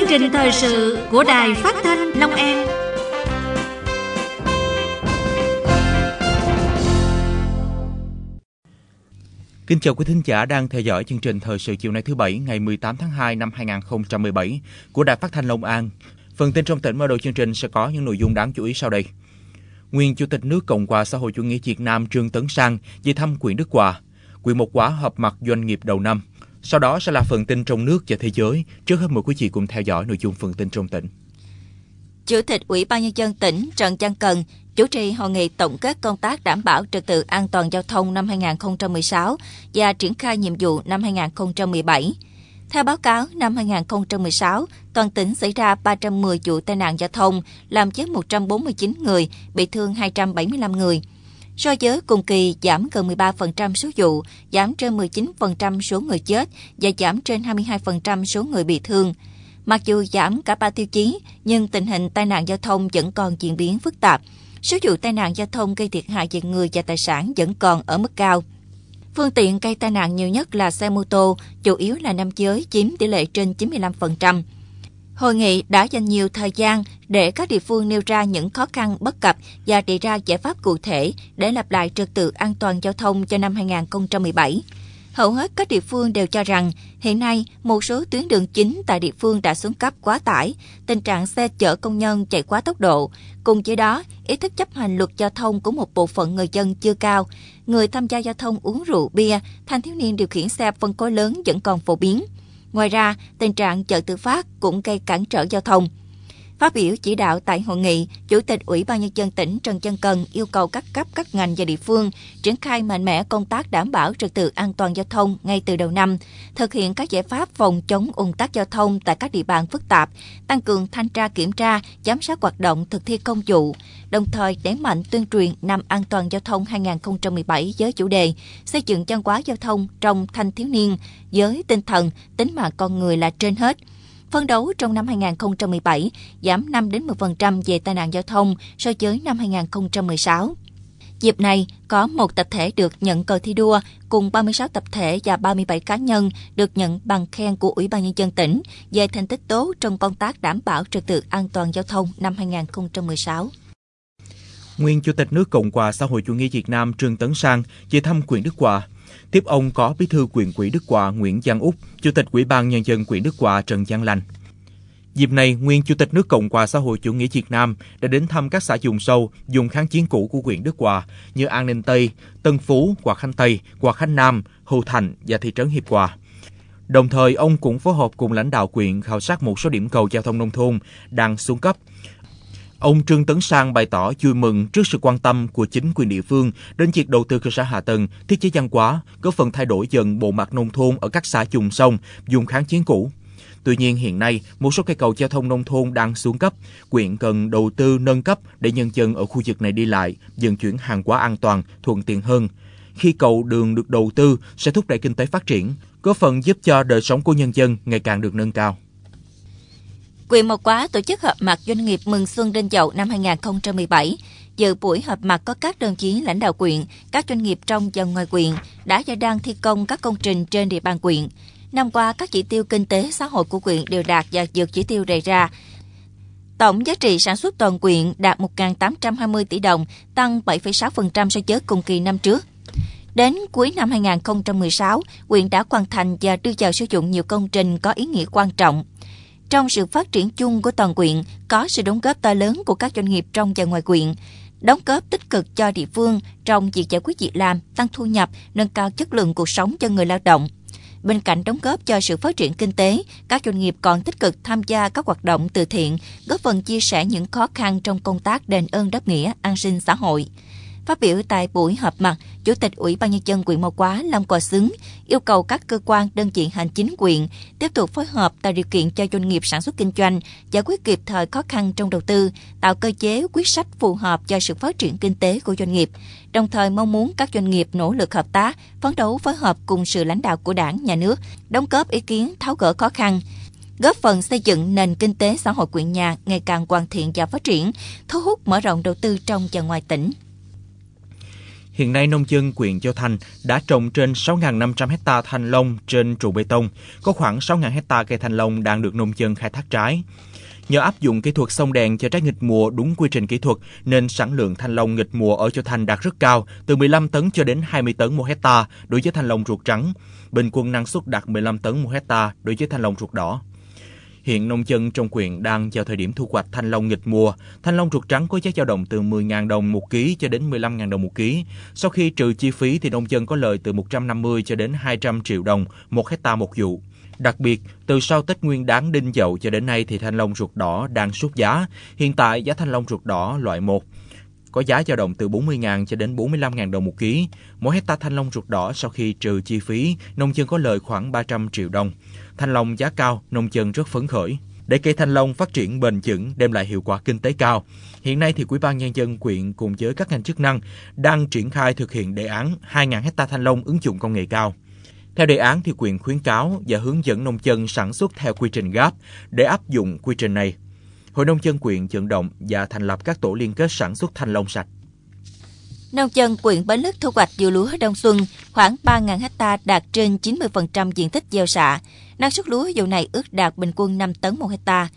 chương trình thời sự của Đài Phát thanh Long An. Kính chào quý thính giả đang theo dõi chương trình thời sự chiều nay thứ bảy ngày 18 tháng 2 năm 2017 của Đài Phát thanh Long An. Phần tin trong tỉnh mở đầu chương trình sẽ có những nội dung đáng chú ý sau đây. Nguyên Chủ tịch nước Cộng hòa xã hội chủ nghĩa Việt Nam Trương Tấn Sang về thăm quyền Đức Hòa. Quỹ một quá họp mặt doanh nghiệp đầu năm – sau đó sẽ là phần tin trong nước và thế giới. Trước hết mời quý vị cùng theo dõi nội dung phần tin trong tỉnh. Chủ tịch Ủy ban Nhân dân tỉnh Trần Văn Cần chủ trì hội nghị tổng kết công tác đảm bảo trật tự an toàn giao thông năm 2016 và triển khai nhiệm vụ năm 2017. Theo báo cáo, năm 2016, toàn tỉnh xảy ra 310 vụ tai nạn giao thông, làm chết 149 người, bị thương 275 người. So với cùng kỳ giảm gần 13% số vụ, giảm trên 19% số người chết và giảm trên 22% số người bị thương. Mặc dù giảm cả 3 tiêu chí, nhưng tình hình tai nạn giao thông vẫn còn diễn biến phức tạp. Số vụ tai nạn giao thông gây thiệt hại về người và tài sản vẫn còn ở mức cao. Phương tiện gây tai nạn nhiều nhất là xe mô tô, chủ yếu là nam giới chiếm tỷ lệ trên 95%. Hội nghị đã dành nhiều thời gian để các địa phương nêu ra những khó khăn bất cập và đề ra giải pháp cụ thể để lập lại trật tự an toàn giao thông cho năm 2017. Hầu hết các địa phương đều cho rằng hiện nay một số tuyến đường chính tại địa phương đã xuống cấp quá tải, tình trạng xe chở công nhân chạy quá tốc độ. Cùng với đó, ý thức chấp hành luật giao thông của một bộ phận người dân chưa cao. Người tham gia giao thông uống rượu bia, thanh thiếu niên điều khiển xe phân khối lớn vẫn còn phổ biến – Ngoài ra, tình trạng chợ tự phát cũng gây cản trở giao thông, Phát biểu chỉ đạo tại hội nghị, Chủ tịch Ủy ban Nhân dân tỉnh Trần Chân Cần yêu cầu các cấp các ngành và địa phương triển khai mạnh mẽ công tác đảm bảo trật tự an toàn giao thông ngay từ đầu năm, thực hiện các giải pháp phòng chống ủng tắc giao thông tại các địa bàn phức tạp, tăng cường thanh tra kiểm tra, giám sát hoạt động thực thi công vụ, đồng thời đẩy mạnh tuyên truyền năm an toàn giao thông 2017 với chủ đề xây dựng văn hóa giao thông trong thanh thiếu niên với tinh thần tính mạng con người là trên hết – phấn đấu trong năm 2017 giảm 5 đến 10% về tai nạn giao thông so với năm 2016. Dịp này, có một tập thể được nhận cờ thi đua cùng 36 tập thể và 37 cá nhân được nhận bằng khen của Ủy ban Nhân dân tỉnh về thành tích tốt trong công tác đảm bảo trật tự an toàn giao thông năm 2016. Nguyên Chủ tịch nước Cộng hòa xã hội chủ nghĩa Việt Nam Trương Tấn Sang về thăm quyền Đức Hòa Tiếp ông có Bí thư quyền quỹ Đức Hòa Nguyễn Giang Úc, Chủ tịch Ủy ban Nhân dân quyền Đức Hòa Trần Giang Lành. Dịp này, nguyên Chủ tịch nước Cộng hòa xã hội chủ nghĩa Việt Nam đã đến thăm các xã vùng sâu, vùng kháng chiến cũ của huyện Đức Hòa như An Ninh Tây, Tân Phú, Hòa Khánh Tây, Hòa Khánh Nam, Hữu Thành và thị trấn Hiệp Hòa. Đồng thời, ông cũng phối hợp cùng lãnh đạo quyện khảo sát một số điểm cầu giao thông nông thôn đang xuống cấp, Ông Trương Tấn Sang bày tỏ vui mừng trước sự quan tâm của chính quyền địa phương đến việc đầu tư cơ sở hạ tầng, thiết chế văn hóa, góp phần thay đổi dần bộ mặt nông thôn ở các xã vùng sông, dùng kháng chiến cũ. Tuy nhiên hiện nay, một số cây cầu giao thông nông thôn đang xuống cấp, quyện cần đầu tư nâng cấp để nhân dân ở khu vực này đi lại, vận chuyển hàng hóa an toàn, thuận tiện hơn. Khi cầu đường được đầu tư sẽ thúc đẩy kinh tế phát triển, góp phần giúp cho đời sống của nhân dân ngày càng được nâng cao. Quyền Mộc Quá tổ chức họp mặt doanh nghiệp mừng xuân đinh dậu năm 2017. Dự buổi họp mặt có các đồng chí lãnh đạo quyện, các doanh nghiệp trong và ngoài quyện đã và đang thi công các công trình trên địa bàn quyện. Năm qua, các chỉ tiêu kinh tế xã hội của quyện đều đạt và vượt chỉ tiêu đề ra. Tổng giá trị sản xuất toàn quyện đạt 1.820 tỷ đồng, tăng 7,6% so với cùng kỳ năm trước. Đến cuối năm 2016, quyện đã hoàn thành và đưa vào sử dụng nhiều công trình có ý nghĩa quan trọng trong sự phát triển chung của toàn quyện có sự đóng góp to lớn của các doanh nghiệp trong và ngoài quyện, đóng góp tích cực cho địa phương trong việc giải quyết việc làm, tăng thu nhập, nâng cao chất lượng cuộc sống cho người lao động. Bên cạnh đóng góp cho sự phát triển kinh tế, các doanh nghiệp còn tích cực tham gia các hoạt động từ thiện, góp phần chia sẻ những khó khăn trong công tác đền ơn đáp nghĩa, an sinh xã hội. Phát biểu tại buổi họp mặt, Chủ tịch Ủy ban Nhân dân quyện Mộc Quá Lâm Cò Xứng yêu cầu các cơ quan đơn vị hành chính quyện tiếp tục phối hợp tạo điều kiện cho doanh nghiệp sản xuất kinh doanh, giải quyết kịp thời khó khăn trong đầu tư, tạo cơ chế quyết sách phù hợp cho sự phát triển kinh tế của doanh nghiệp, đồng thời mong muốn các doanh nghiệp nỗ lực hợp tác, phấn đấu phối hợp cùng sự lãnh đạo của đảng, nhà nước, đóng góp ý kiến tháo gỡ khó khăn, góp phần xây dựng nền kinh tế xã hội quyện nhà ngày càng hoàn thiện và phát triển, thu hút mở rộng đầu tư trong và ngoài tỉnh. Hiện nay, nông dân quyền Châu Thành đã trồng trên 6.500 hecta thanh long trên trụ bê tông, có khoảng 6.000 hecta cây thanh long đang được nông dân khai thác trái. Nhờ áp dụng kỹ thuật sông đèn cho trái nghịch mùa đúng quy trình kỹ thuật nên sản lượng thanh long nghịch mùa ở Châu Thành đạt rất cao, từ 15 tấn cho đến 20 tấn một hecta đối với thanh long ruột trắng, bình quân năng suất đạt 15 tấn một hecta đối với thanh long ruột đỏ. Hiện nông dân trong quyền đang vào thời điểm thu hoạch thanh long nghịch mùa. Thanh long ruột trắng có giá dao động từ 10.000 đồng một ký cho đến 15.000 đồng một ký. Sau khi trừ chi phí thì nông dân có lợi từ 150 cho đến 200 triệu đồng một hecta một vụ. Đặc biệt, từ sau Tết Nguyên Đán Đinh Dậu cho đến nay thì thanh long ruột đỏ đang sốt giá. Hiện tại giá thanh long ruột đỏ loại 1 có giá dao động từ 40.000 cho đến 45.000 đồng một ký. Mỗi hecta thanh long ruột đỏ sau khi trừ chi phí, nông dân có lời khoảng 300 triệu đồng. Thanh long giá cao, nông dân rất phấn khởi để cây thanh long phát triển bền vững đem lại hiệu quả kinh tế cao. Hiện nay thì quỹ ban nhân dân quyện cùng với các ngành chức năng đang triển khai thực hiện đề án 2.000 hecta thanh long ứng dụng công nghệ cao. Theo đề án thì quyền khuyến cáo và hướng dẫn nông dân sản xuất theo quy trình GAP để áp dụng quy trình này Hội nông dân quyện vận động và thành lập các tổ liên kết sản xuất thanh long sạch. Nông dân quyện Bến Lức thu hoạch vụ lúa đông xuân khoảng 3.000 ha đạt trên 90% diện tích gieo xạ. Năng suất lúa vụ này ước đạt bình quân 5 tấn một hecta.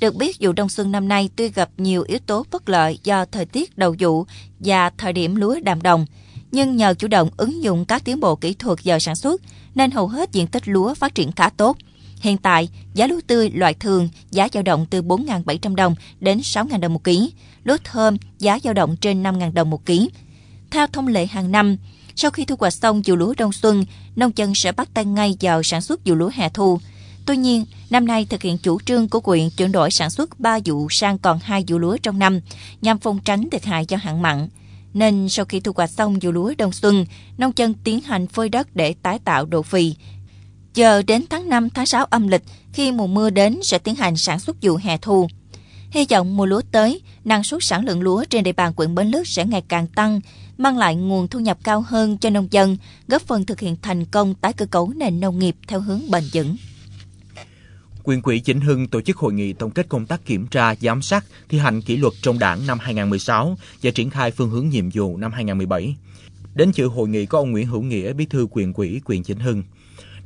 Được biết vụ đông xuân năm nay tuy gặp nhiều yếu tố bất lợi do thời tiết đầu vụ và thời điểm lúa đàm đồng, nhưng nhờ chủ động ứng dụng các tiến bộ kỹ thuật giờ sản xuất nên hầu hết diện tích lúa phát triển khá tốt. Hiện tại, giá lúa tươi loại thường giá dao động từ 4.700 đồng đến 6.000 đồng một ký, lúa thơm giá dao động trên 5.000 đồng một ký. Theo thông lệ hàng năm, sau khi thu hoạch xong vụ lúa đông xuân, nông dân sẽ bắt tay ngay vào sản xuất vụ lúa hè thu. Tuy nhiên, năm nay thực hiện chủ trương của quyện chuyển đổi sản xuất 3 vụ sang còn 2 vụ lúa trong năm, nhằm phòng tránh thiệt hại do hạn mặn. Nên sau khi thu hoạch xong vụ lúa đông xuân, nông dân tiến hành phơi đất để tái tạo độ phì, chờ đến tháng 5, tháng 6 âm lịch khi mùa mưa đến sẽ tiến hành sản xuất vụ hè thu. Hy vọng mùa lúa tới, năng suất sản lượng lúa trên địa bàn quận Bến Lức sẽ ngày càng tăng, mang lại nguồn thu nhập cao hơn cho nông dân, góp phần thực hiện thành công tái cơ cấu nền nông nghiệp theo hướng bền vững. Quyền quỹ Chỉnh Hưng tổ chức hội nghị tổng kết công tác kiểm tra, giám sát, thi hành kỷ luật trong đảng năm 2016 và triển khai phương hướng nhiệm vụ năm 2017. Đến dự hội nghị có ông Nguyễn Hữu Nghĩa, bí thư quyền quỹ quyền Chỉnh Hưng,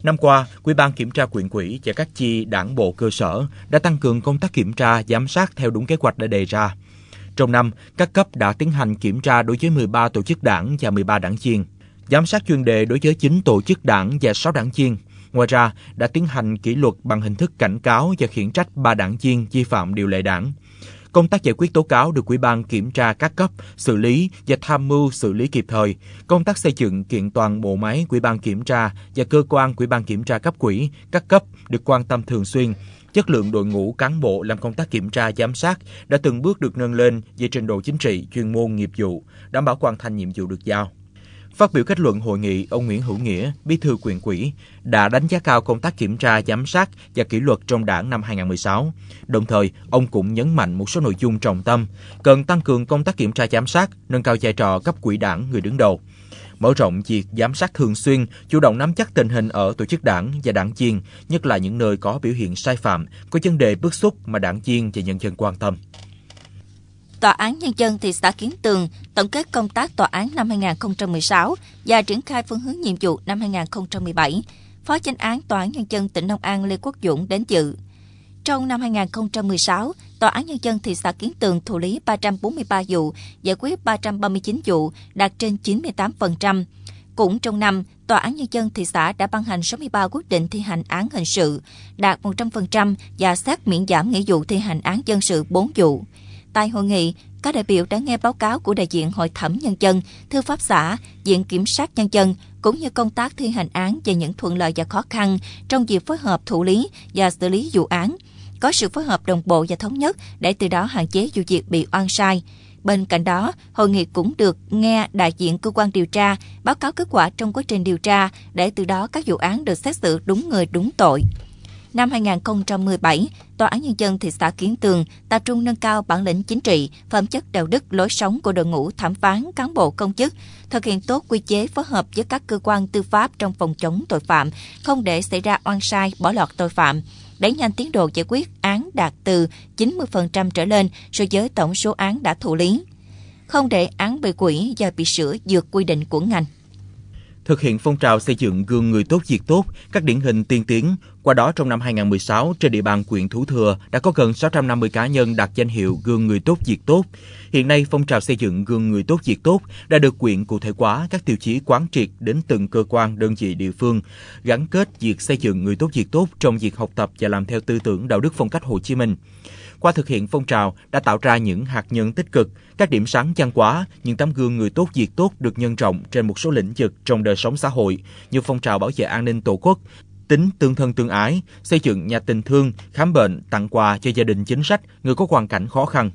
Năm qua, quỹ ban kiểm tra quyện quỹ và các chi đảng bộ cơ sở đã tăng cường công tác kiểm tra, giám sát theo đúng kế hoạch đã đề ra. Trong năm, các cấp đã tiến hành kiểm tra đối với 13 tổ chức đảng và 13 đảng viên, giám sát chuyên đề đối với 9 tổ chức đảng và 6 đảng viên. Ngoài ra, đã tiến hành kỷ luật bằng hình thức cảnh cáo và khiển trách 3 đảng viên vi phạm điều lệ đảng. Công tác giải quyết tố cáo được Ủy ban kiểm tra các cấp xử lý và tham mưu xử lý kịp thời. Công tác xây dựng kiện toàn bộ máy Ủy ban kiểm tra và cơ quan Ủy ban kiểm tra cấp quỹ, các cấp được quan tâm thường xuyên. Chất lượng đội ngũ cán bộ làm công tác kiểm tra giám sát đã từng bước được nâng lên về trình độ chính trị, chuyên môn, nghiệp vụ, đảm bảo hoàn thành nhiệm vụ được giao. Phát biểu kết luận hội nghị, ông Nguyễn Hữu Nghĩa, Bí thư quyền quỹ, đã đánh giá cao công tác kiểm tra, giám sát và kỷ luật trong đảng năm 2016. Đồng thời, ông cũng nhấn mạnh một số nội dung trọng tâm, cần tăng cường công tác kiểm tra giám sát, nâng cao vai trò cấp quỹ đảng người đứng đầu mở rộng việc giám sát thường xuyên, chủ động nắm chắc tình hình ở tổ chức đảng và đảng viên, nhất là những nơi có biểu hiện sai phạm, có vấn đề bức xúc mà đảng viên và nhân dân quan tâm. Tòa án Nhân dân thị xã Kiến Tường tổng kết công tác tòa án năm 2016 và triển khai phương hướng nhiệm vụ năm 2017, Phó chánh án Tòa án Nhân dân tỉnh Long An Lê Quốc Dũng đến dự. Trong năm 2016, Tòa án Nhân dân thị xã Kiến Tường thụ lý 343 vụ, giải quyết 339 vụ, đạt trên 98%. Cũng trong năm, Tòa án Nhân dân thị xã đã ban hành 63 quyết định thi hành án hình sự, đạt 100% và xét miễn giảm nghĩa vụ thi hành án dân sự 4 vụ. Tại hội nghị, các đại biểu đã nghe báo cáo của đại diện Hội thẩm Nhân dân, Thư pháp xã, Viện Kiểm sát Nhân dân, cũng như công tác thi hành án về những thuận lợi và khó khăn trong việc phối hợp thụ lý và xử lý vụ án. Có sự phối hợp đồng bộ và thống nhất để từ đó hạn chế vụ việc bị oan sai. Bên cạnh đó, hội nghị cũng được nghe đại diện cơ quan điều tra báo cáo kết quả trong quá trình điều tra để từ đó các vụ án được xét xử đúng người đúng tội năm 2017, Tòa án Nhân dân thị xã Kiến Tường tập trung nâng cao bản lĩnh chính trị, phẩm chất đạo đức lối sống của đội ngũ thẩm phán cán bộ công chức, thực hiện tốt quy chế phối hợp với các cơ quan tư pháp trong phòng chống tội phạm, không để xảy ra oan sai, bỏ lọt tội phạm đẩy nhanh tiến độ giải quyết án đạt từ 90% trở lên so với tổng số án đã thụ lý. Không để án bị quỷ do bị sửa vượt quy định của ngành thực hiện phong trào xây dựng gương người tốt việc tốt, các điển hình tiên tiến. Qua đó, trong năm 2016, trên địa bàn huyện Thủ Thừa đã có gần 650 cá nhân đạt danh hiệu gương người tốt việc tốt. Hiện nay, phong trào xây dựng gương người tốt việc tốt đã được quyện cụ thể hóa các tiêu chí quán triệt đến từng cơ quan, đơn vị địa phương, gắn kết việc xây dựng người tốt việc tốt trong việc học tập và làm theo tư tưởng đạo đức phong cách Hồ Chí Minh. Qua thực hiện phong trào đã tạo ra những hạt nhân tích cực, các điểm sáng chăn quá, những tấm gương người tốt việc tốt được nhân rộng trên một số lĩnh vực trong đời sống xã hội như phong trào bảo vệ an ninh tổ quốc, tính tương thân tương ái, xây dựng nhà tình thương, khám bệnh, tặng quà cho gia đình chính sách, người có hoàn cảnh khó khăn,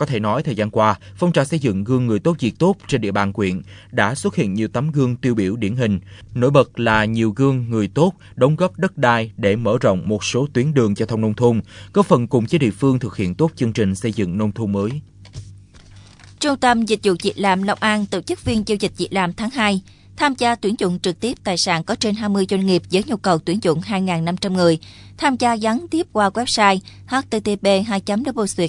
có thể nói thời gian qua, phong trào xây dựng gương người tốt việc tốt trên địa bàn quyện đã xuất hiện nhiều tấm gương tiêu biểu điển hình. Nổi bật là nhiều gương người tốt đóng góp đất đai để mở rộng một số tuyến đường giao thông nông thôn, góp phần cùng với địa phương thực hiện tốt chương trình xây dựng nông thôn mới. Trung tâm Dịch vụ Việc làm Long An tổ chức viên giao dịch việc làm tháng 2 tham gia tuyển dụng trực tiếp tài sản có trên 20 doanh nghiệp với nhu cầu tuyển dụng 2.500 người, tham gia gián tiếp qua website http 2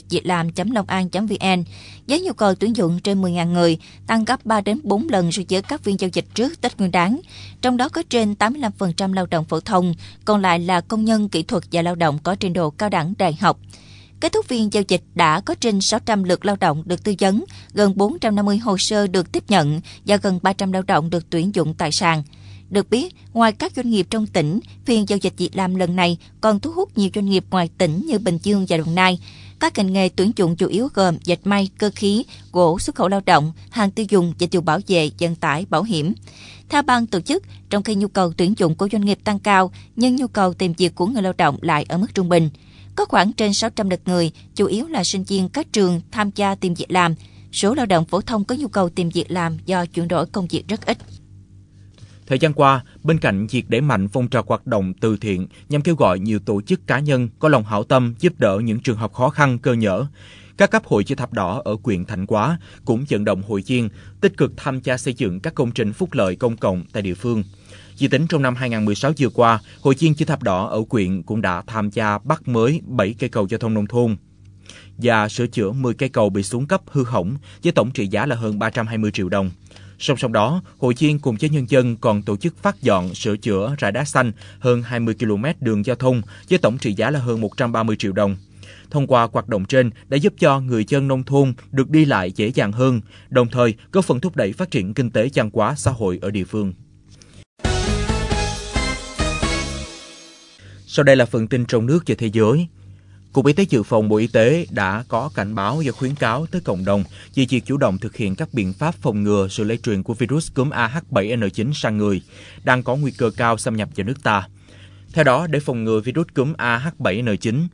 việc làm long vn với nhu cầu tuyển dụng trên 10.000 người, tăng gấp 3 đến 4 lần so với các phiên giao dịch trước Tết Nguyên đán, trong đó có trên 85% lao động phổ thông, còn lại là công nhân kỹ thuật và lao động có trình độ cao đẳng đại học. Kết thúc phiên giao dịch đã có trên 600 lượt lao động được tư vấn, gần 450 hồ sơ được tiếp nhận và gần 300 lao động được tuyển dụng tại sàn. Được biết, ngoài các doanh nghiệp trong tỉnh, phiên giao dịch việc làm lần này còn thu hút nhiều doanh nghiệp ngoài tỉnh như Bình Dương và Đồng Nai. Các ngành nghề tuyển dụng chủ yếu gồm dệt may, cơ khí, gỗ, xuất khẩu lao động, hàng tiêu dùng, dịch vụ bảo vệ, vận tải, bảo hiểm. Theo ban tổ chức, trong khi nhu cầu tuyển dụng của doanh nghiệp tăng cao, nhưng nhu cầu tìm việc của người lao động lại ở mức trung bình có khoảng trên 600 lượt người, chủ yếu là sinh viên các trường tham gia tìm việc làm. Số lao động phổ thông có nhu cầu tìm việc làm do chuyển đổi công việc rất ít. Thời gian qua, bên cạnh việc đẩy mạnh phong trào hoạt động từ thiện nhằm kêu gọi nhiều tổ chức cá nhân có lòng hảo tâm giúp đỡ những trường hợp khó khăn cơ nhở, các cấp hội chữ thập đỏ ở huyện Thạnh Quá cũng vận động hội viên tích cực tham gia xây dựng các công trình phúc lợi công cộng tại địa phương. Chỉ tính trong năm 2016 vừa qua, Hội Chiên chữ thập đỏ ở quyện cũng đã tham gia bắt mới 7 cây cầu giao thông nông thôn và sửa chữa 10 cây cầu bị xuống cấp hư hỏng với tổng trị giá là hơn 320 triệu đồng. Song song đó, Hội Chiên cùng với nhân dân còn tổ chức phát dọn, sửa chữa rải đá xanh hơn 20 km đường giao thông với tổng trị giá là hơn 130 triệu đồng. Thông qua hoạt động trên đã giúp cho người dân nông thôn được đi lại dễ dàng hơn, đồng thời góp phần thúc đẩy phát triển kinh tế văn hóa xã hội ở địa phương. Sau đây là phần tin trong nước và thế giới. Cục Y tế Dự phòng Bộ Y tế đã có cảnh báo và khuyến cáo tới cộng đồng về việc chủ động thực hiện các biện pháp phòng ngừa sự lây truyền của virus cúm AH7N9 sang người, đang có nguy cơ cao xâm nhập vào nước ta. Theo đó, để phòng ngừa virus cúm AH7N9,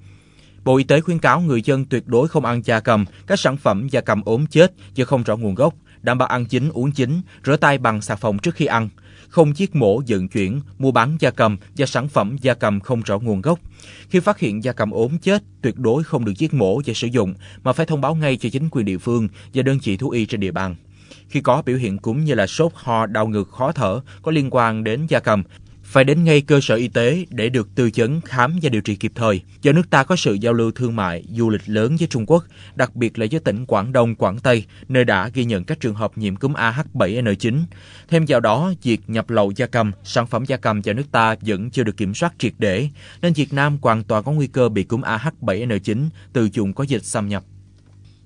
Bộ Y tế khuyến cáo người dân tuyệt đối không ăn da cầm, các sản phẩm da cầm ốm chết do không rõ nguồn gốc, đảm bảo ăn chín, uống chín, rửa tay bằng xà phòng trước khi ăn – không giết mổ vận chuyển, mua bán gia cầm và sản phẩm gia cầm không rõ nguồn gốc. Khi phát hiện gia cầm ốm chết, tuyệt đối không được giết mổ và sử dụng mà phải thông báo ngay cho chính quyền địa phương và đơn vị thú y trên địa bàn. Khi có biểu hiện cúm như là sốt, ho, đau ngực, khó thở có liên quan đến gia cầm, phải đến ngay cơ sở y tế để được tư vấn khám và điều trị kịp thời. Do nước ta có sự giao lưu thương mại, du lịch lớn với Trung Quốc, đặc biệt là với tỉnh Quảng Đông, Quảng Tây, nơi đã ghi nhận các trường hợp nhiễm cúm AH7N9. Thêm vào đó, việc nhập lậu gia cầm, sản phẩm gia cầm cho nước ta vẫn chưa được kiểm soát triệt để, nên Việt Nam hoàn toàn có nguy cơ bị cúm AH7N9 từ vùng có dịch xâm nhập.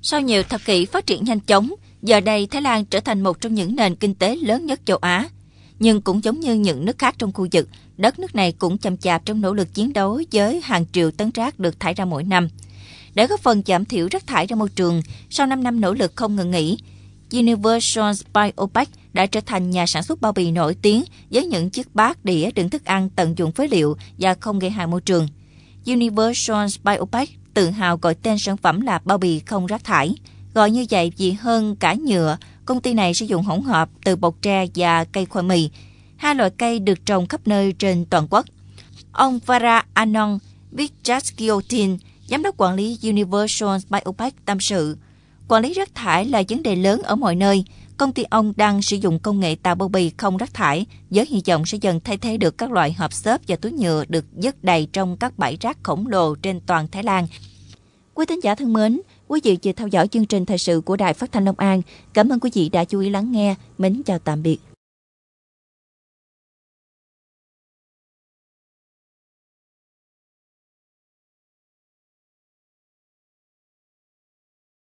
Sau nhiều thập kỷ phát triển nhanh chóng, giờ đây Thái Lan trở thành một trong những nền kinh tế lớn nhất châu Á – nhưng cũng giống như những nước khác trong khu vực, đất nước này cũng chậm chạp trong nỗ lực chiến đấu với hàng triệu tấn rác được thải ra mỗi năm. Để góp phần giảm thiểu rác thải ra môi trường, sau 5 năm nỗ lực không ngừng nghỉ, Universal Biopack đã trở thành nhà sản xuất bao bì nổi tiếng với những chiếc bát đĩa đựng thức ăn tận dụng phế liệu và không gây hại môi trường. Universal Biopack tự hào gọi tên sản phẩm là bao bì không rác thải. Gọi như vậy vì hơn cả nhựa, công ty này sử dụng hỗn hợp từ bột tre và cây khoai mì, hai loại cây được trồng khắp nơi trên toàn quốc. Ông Farah Anon Vichasgiotin, giám đốc quản lý Universal Biopack tâm sự, quản lý rác thải là vấn đề lớn ở mọi nơi. Công ty ông đang sử dụng công nghệ tạo bao bì không rác thải, với hy vọng sẽ dần thay thế được các loại hộp xốp và túi nhựa được dứt đầy trong các bãi rác khổng lồ trên toàn Thái Lan. Quý thính giả thân mến, Quý vị vừa theo dõi chương trình thời sự của Đài Phát thanh Long An. Cảm ơn quý vị đã chú ý lắng nghe. Mến chào tạm biệt.